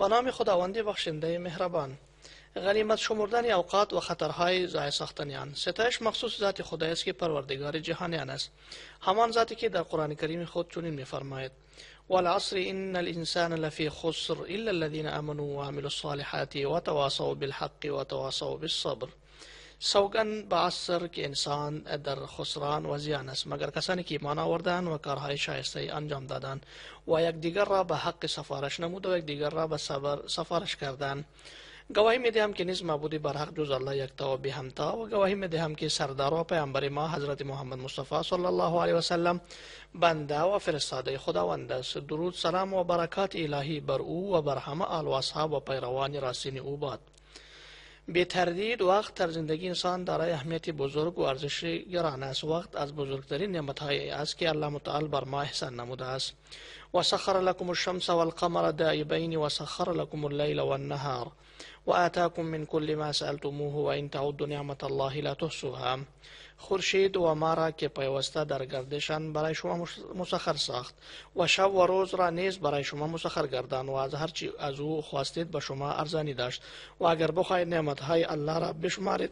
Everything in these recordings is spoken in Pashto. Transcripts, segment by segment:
به نام خداوند بخشنده مهربان غنیمت شمردن اوقات و خطرهای ضایع ساختنیان ستایش مخصوص ذات خدای است که پروردگار جهانیان است همان ذاتی که در قرآن کریم خود چنین میفرماید والعصر ان الانسان لفی خسر الا الذين امنوا وعملوا الصالحات وتواصوا بالحق وتواصوا بالصبر سوگن به اثر که انسان در خسران و زیان است مگر کسانی که ایمان آوردن و کارهای شایسته انجام دادن و یک دیگر را به حق سفارش نمود و یک دیگر را به سفارش کردن گواهی می دهم که نیز معبودی بر حق جز الله یکتا و بی همتا و گواهی می دهم که سردار و پیامبر ما حضرت محمد مصطفی صلی الله علیه و سلم بنده و فرستاده خداوند است درود سلام و برکات الهی بر او و بر همه آل و اصحاب و پیروان راستین او باد به تردید وقت در زندگی انسان دارای اهمیت بزرگ و ارزش گران است وقت از بزرگترین نعمتهایی است که الله متعال بر ما احسان نموده است وسخر لكم الشمس والقمر دائبين وسخر لكم الليل والنهار وآتاكم من كل ما سألتموه وإن تعدوا نعمة الله لا تحصوها خورشید و ما را که پیوسته در گردشان برای شما مسخر ساخت و شب و روز را نیز برای شما مسخر گردان و از هرچی از او خواستید به شما ارزانی داشت و اگر بخواید نعمت الله را بشمارید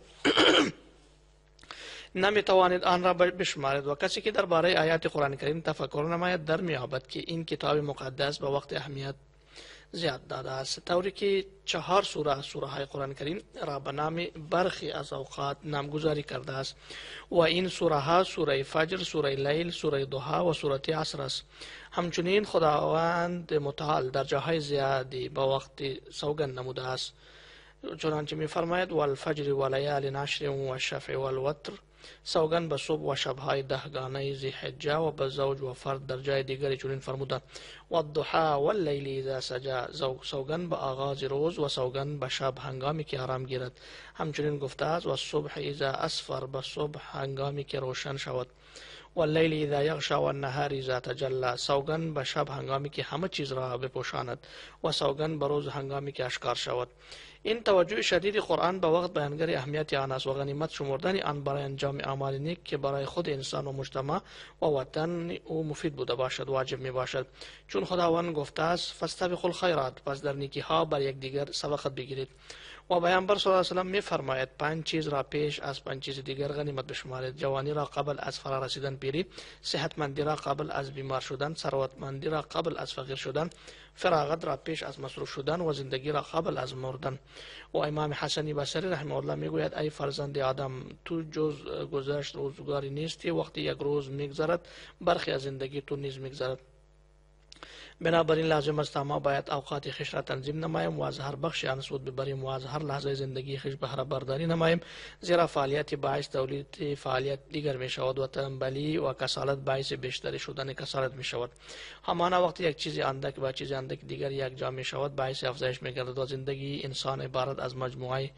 نمیتوانید آن را بشمارید و کسی که درباره آیات قرآن کریم تفکر نماید در میابد که این کتاب مقدس به وقت اهمیت زیاد داده است طوری که چهار سوره سوره های قرآن کریم را به نام برخی از اوقات نامگذاری کرده است و این سوره ها سوره فجر سوره لیل سوره دوها و سوره عصر است همچنین خداوند متعال در جاهای زیادی به وقت سوگند نموده است چنانچه می فرماید والفجر و لیال نشر و الشفع والوتر سوگند به صبح و شبهای دهگانه زیحجه و به زوج و فرد در جای دیگری چنین فرموده و الضحا و اللیل اذا سجا سوگند به آغاز روز و سوگند به شب هنگامی که حرام گیرد همچنین گفته است و صبح اذا اسفر به صبح هنگامی که روشن شود و اللیل اذا یغشا و النهار اذا تجلا سوگند به شب هنگامی که همه چیز را بپوشاند و سوگند به روز هنگامی که اشکار شود این توجه شدید قرآن به وقت بیانگر اهمیت آن است و غنیمت شمردن آن برای انجام اعمال نیک که برای خود انسان و مجتمع و وطن او مفید بوده باشد واجب می باشد چون خداوند گفته است فاستبقوا الخیرات پس در نیکی ها بر یک دیگر سبقت بگیرید و پیامبر صلی الله علیه و می فرماید پنج چیز را پیش از پنج چیز دیگر غنیمت بشمارید جوانی را قبل از فرا رسیدن پیری مندی را قبل از بیمار شدن ثروتمندی را قبل از فقیر شدن فراغت را پیش از مصروف شدن و زندگی را قبل از مردن و امام حسن بصری رحمه الله میگوید ای فرزند آدم تو جز گذشت روزگاری نیستی وقتی یک روز میگذرد برخی از زندگی تو نیز میگذرد بنابراین لازم است ما باید اوقات خیش را تنظیم نمایم و از هر بخش انسود ببریم و از هر لحظه زندگی خیش بهره برداری نمایم زیرا فعالیت باعث تولید فعالیت دیگر می شود و تنبلی و کسالت باعث بیشتر شدن کسالت می شود همانا وقتی یک چیز اندک و چیز اندک دیگر یک جا می شود باعث افزایش می گردد و زندگی انسان عبارت از مجموعه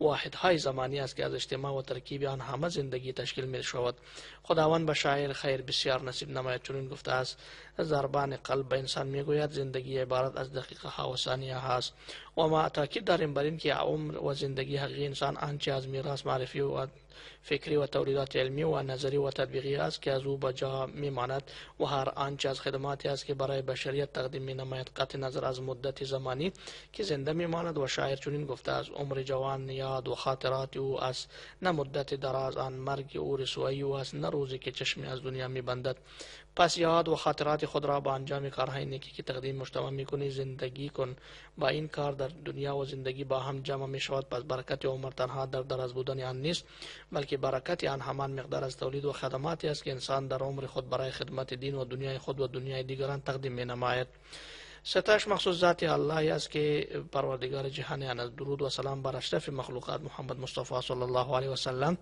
واحدهای زمانی است که از اجتماع و ترکیب آن همه زندگی تشکیل می شود خداوند به شاعر خیر بسیار نصیب نماید چون گفته است ضربان قلب به انسان میں کو زندگی ہے بارت و ما تاکید داریم برین کی عمر و زندگی حقیقی انسان از میراث معرفی و فکری و تولیدات علمی و نظری و تطبیقی است که از او بجا جا میماند و هر آنچه از خدماتی است که برای بشریت تقدیم می نماید قطع نظر از مدت زمانی که زنده میماند و شاعر چنین گفته از عمر جوان یاد و خاطرات او است نه مدت دراز آن مرگ او رسوایی او است نه روزی که چشمی از دنیا بندد پس یاد و خاطرات خود را به انجام کارهای نیکی که تقدیم مجتمع میکنی زندگی کن با این کار در دنیا و زندگی با هم جمع می شود پس برکت عمر تنها در دراز بودن آن نیست بلکه برکت آن همان مقدار از تولید و خدماتی است که انسان در عمر خود برای خدمت دین و دنیای خود و دنیای دیگران تقدیم می نماید ستایش مخصوص ذات الله است که پروردگار جهانیان است درود و سلام بر اشرف مخلوقات محمد مصطفی صلی الله علیه و سلم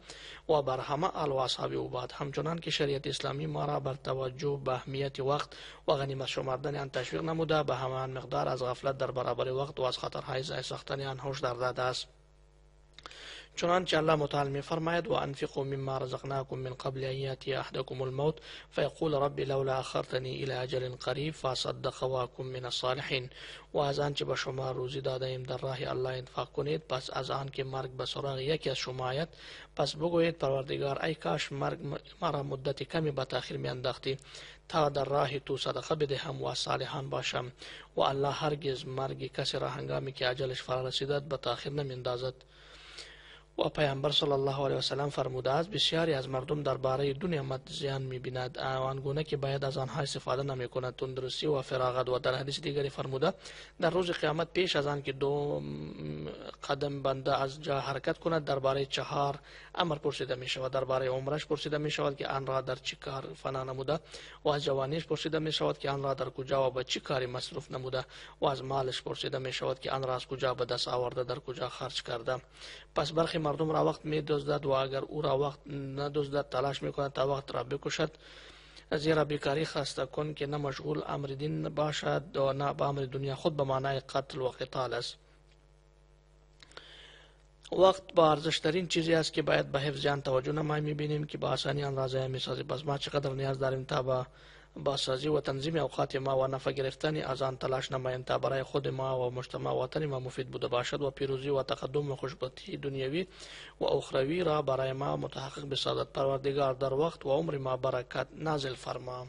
و بر همه آل و اصحاب او بعد همچنان که شریعت اسلامی ما را بر توجه به اهمیت وقت و غنیمت شمردن آن تشویق نموده به همان مقدار از غفلت در برابر وقت و از خطرهای زای ساختن آن هوشدار داده است چنانچه الله متعال می فرماید و انفقوا مما رزقناكم من قبل ان یاتی احدکم الموت فیقول رب لولا اخرتنی الى اجل قریب فصدق واکم من الصالحین و از آنچه به شما روزی ایم در راه الله انفاق کنید پس از آن که مرگ به سراغ یکی از شما آید پس بگویید پروردگار ای کاش مرگ مرا مدت کمی به تاخیر می انداختی تا در راه تو صدقه بدهم و صالحان باشم و الله هرگز مرگ کسی را هنگامی که عجلش فرا رسیدد به تاخیر اندازد و پیامبر صلی الله علیه وسلم فرموده است بسیاری از مردم درباره دو نعمت زیان میبیند آنگونه که باید از آنها استفاده نمیکند تندرستی و فراغت و در حدیث دیگری فرموده در روز قیامت پیش از آن که دو قدم بنده از جا حرکت کند درباره چهار امر پرسیده می شود درباره عمرش پرسیده می شود که آن را در چه کار فنا نموده و از جوانیش پرسیده می شود که آن را در کجا و به چه کاری مصرف نموده و از مالش پرسیده می شود که آن را از کجا به دست آورده در کجا خرج کرده پس برخی مردم را وقت می و اگر او را وقت ندوزدد تلاش می کند تا وقت را بکشد زیرا بیکاری خسته کن که نه مشغول امر دین باشد و نه به امر دنیا خود به معنای قتل و قتال است وقت با ترین چیزی است که باید به حفظ جان توجه می بینیم که با آسانی اندازه سازی. پس ما چقدر نیاز داریم تا به بازسازی و تنظیم اوقات ما و نفع گرفتن از آن تلاش نمایند تا برای خود ما و مجتمع وطن ما مفید بوده باشد و پیروزی و تقدم و خوشبختی دنیوی و اخروی را برای ما متحقق بسازد پروردگار در وقت و عمر ما برکت نازل فرما